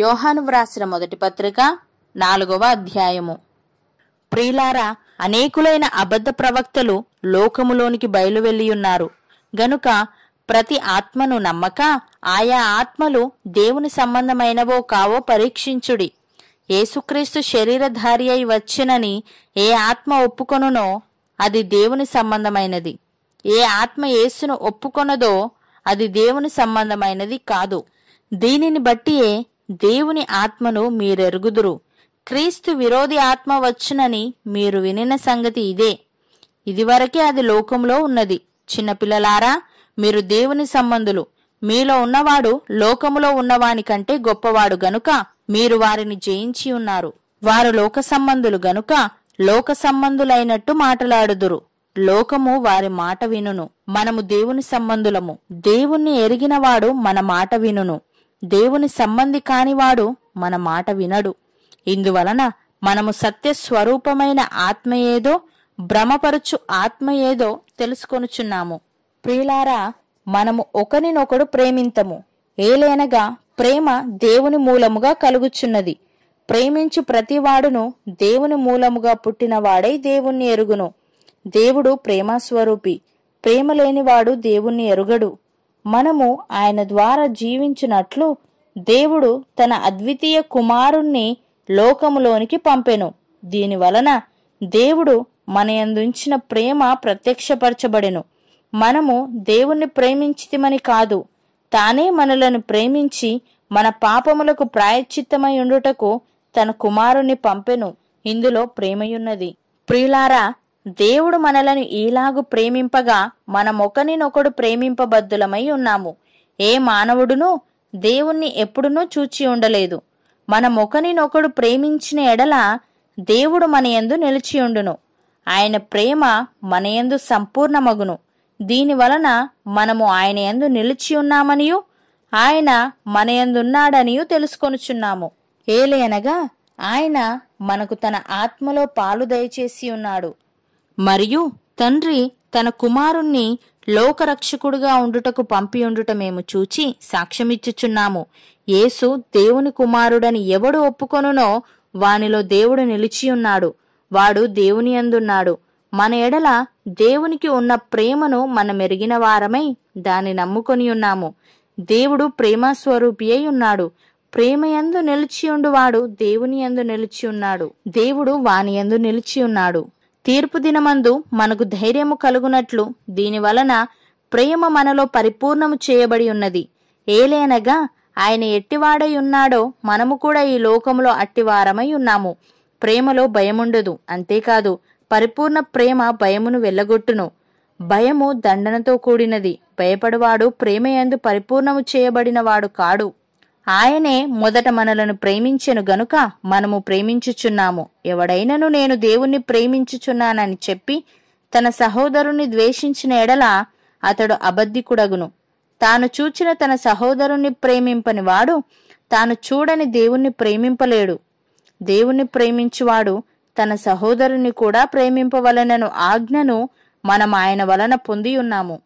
యోహాను వ్రాసిన మొదటి పత్రిక నాలుగవ అధ్యాయము ప్రియులారా అనేకులైన అబద్ధ ప్రవక్తలు లోకములోనికి బయలువెళ్ళియున్నారు గనుక ప్రతి ఆత్మను నమ్మక ఆయా ఆత్మలు దేవుని సంబంధమైనవో కావో పరీక్షించుడి ఏసుక్రీస్తు శరీరధారి అయి వచ్చినని ఏ ఆత్మ ఒప్పుకొనునో అది దేవుని సంబంధమైనది ఏ ఆత్మ యేసును ఒప్పుకొనదో అది దేవుని సంబంధమైనది కాదు దీనిని బట్టియే దేవుని ఆత్మను మీరెరుగుదురు క్రీస్తు విరోధి ఆత్మ వచ్చునని మీరు వినిన సంగతి ఇదే ఇదివరకే అది లోకంలో ఉన్నది చిన్నపిల్లలారా మీరు దేవుని సంబంధులు మీలో ఉన్నవాడు లోకములో ఉన్నవాని కంటే గొప్పవాడు గనుక మీరు వారిని జయించి ఉన్నారు వారు లోక సంబంధులు గనుక లోక సంబంధులైనట్టు మాటలాడుదురు లోకము వారి మాట వినును మనము దేవుని సంబంధులము దేవుణ్ణి ఎరిగినవాడు మన మాట వినును దేవుని సంబంధి కానివాడు మన మాట వినడు ఇందువలన మనము సత్యస్వరూపమైన ఆత్మ ఏదో భ్రమపరుచు ఆత్మ ఏదో తెలుసుకొనుచున్నాము ప్రియులారా మనము ఒకరినొకడు ప్రేమింతము ఏలేనగా ప్రేమ దేవుని మూలముగా కలుగుచున్నది ప్రేమించు ప్రతివాడును దేవుని మూలముగా పుట్టినవాడై దేవుణ్ణి ఎరుగును దేవుడు ప్రేమస్వరూపి ప్రేమ లేనివాడు దేవుణ్ణి ఎరుగడు మనము ఆయన ద్వారా జీవించినట్లు దేవుడు తన అద్వితీయ కుమారుణ్ణి లోకములోనికి పంపెను దీనివలన దేవుడు ఎందుంచిన ప్రేమ ప్రత్యక్షపరచబడెను మనము దేవుణ్ణి ప్రేమించితిమని కాదు తానే మనలను ప్రేమించి మన పాపములకు ప్రాయశ్చిత్తమై ఉండుటకు తన కుమారుణ్ణి పంపెను ఇందులో ప్రేమయున్నది ప్రియులారా దేవుడు మనలను ఈలాగు ప్రేమింపగా మనమొకనినొకడు ప్రేమింపబద్దులమై ఉన్నాము ఏ మానవుడును దేవుణ్ణి ఎప్పుడునూ చూచి ఉండలేదు మనమొకనినొకడు ప్రేమించిన ఎడల దేవుడు మనయందు నిలిచియుండును ఆయన ప్రేమ మనయందు సంపూర్ణమగును దీనివలన మనము ఆయన యందు నిలిచి ఉన్నామనియు ఆయన మనయందున్నాడనియూ తెలుసుకొనుచున్నాము ఏలేనగా ఆయన మనకు తన ఆత్మలో పాలు దయచేసి ఉన్నాడు మరియు తండ్రి తన కుమారుణ్ణి లోకరక్షకుడుగా ఉండుటకు పంపి ఉండుట మేము చూచి సాక్ష్యమిచ్చుచున్నాము యేసు దేవుని కుమారుడని ఎవడు ఒప్పుకొనునో వానిలో దేవుడు నిలిచియున్నాడు వాడు దేవుని అందున్నాడు మన ఎడల దేవునికి ఉన్న ప్రేమను మనమెరిగిన వారమై దాన్ని నమ్ముకొని ఉన్నాము దేవుడు ప్రేమస్వరూపి అయి ఉన్నాడు ప్రేమయందు నిలిచియుండువాడు దేవుని యందు నిలిచి ఉన్నాడు దేవుడు వాని యందు నిలిచి ఉన్నాడు తీర్పు దినమందు మనకు ధైర్యము కలుగునట్లు దీనివలన ప్రేమ మనలో పరిపూర్ణము చేయబడి ఉన్నది ఏలేనగా ఆయన ఎట్టివాడై ఉన్నాడో మనము కూడా ఈ లోకంలో అట్టివారమై ఉన్నాము ప్రేమలో భయముండదు అంతేకాదు పరిపూర్ణ ప్రేమ భయమును వెళ్ళగొట్టును భయము దండనతో కూడినది భయపడవాడు ప్రేమయందు పరిపూర్ణము చేయబడినవాడు కాడు ఆయనే మొదట మనలను ప్రేమించెను గనుక మనము ప్రేమించుచున్నాము ఎవడైనను నేను దేవుణ్ణి ప్రేమించుచున్నానని చెప్పి తన సహోదరుణ్ణి ద్వేషించిన ఎడల అతడు అబద్ధికుడగును తాను చూచిన తన సహోదరుణ్ణి ప్రేమింపని వాడు తాను చూడని దేవుణ్ణి ప్రేమింపలేడు దేవుణ్ణి ప్రేమించువాడు తన సహోదరుని కూడా ప్రేమింపవలనను ఆజ్ఞను మనం ఆయన వలన పొంది ఉన్నాము